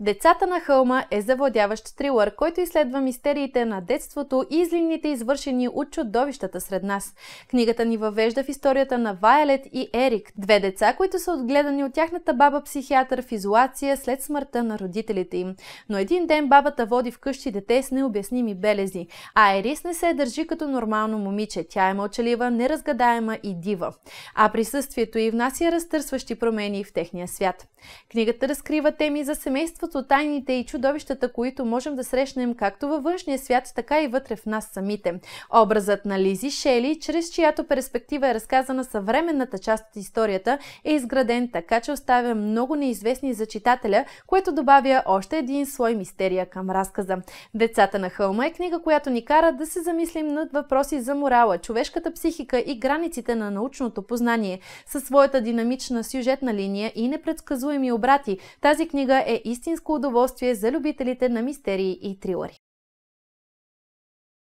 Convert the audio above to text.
Децата на хълма е завладяващ трилър, който изследва мистериите на детството и излимните извършени от чудовищата сред нас. Книгата ни въвежда в историята на Вайолет и Ерик, две деца, които са отгледани от тяхната баба-психиатър в изолация след смъртта на родителите им. Но един ден бабата води вкъщи дете с необясними белези, а Ерис не се държи като нормално момиче. Тя е мълчалива, неразгадаема и дива. А присъствието и внася разтърсващи промени в техния свят. Книгата разкрива теми за семейството от тайните и чудовищата, които можем да срещнем както във външния свят, така и вътре в нас самите. Образът на Лизи Шели, чрез чиято перспектива е разказана съвременната част от историята, е изграден така, че оставя много неизвестни за читателя, което добавя още един слой мистерия към разказа. Децата на хълма е книга, която ни кара да се замислим над въпроси за морала, човешката психика и границите на научното познание. Със своята динамична сюжетна линия и непредсказуеми обрати, тази книга е истинска истинско удоволствие за любителите на мистерии и трилъри.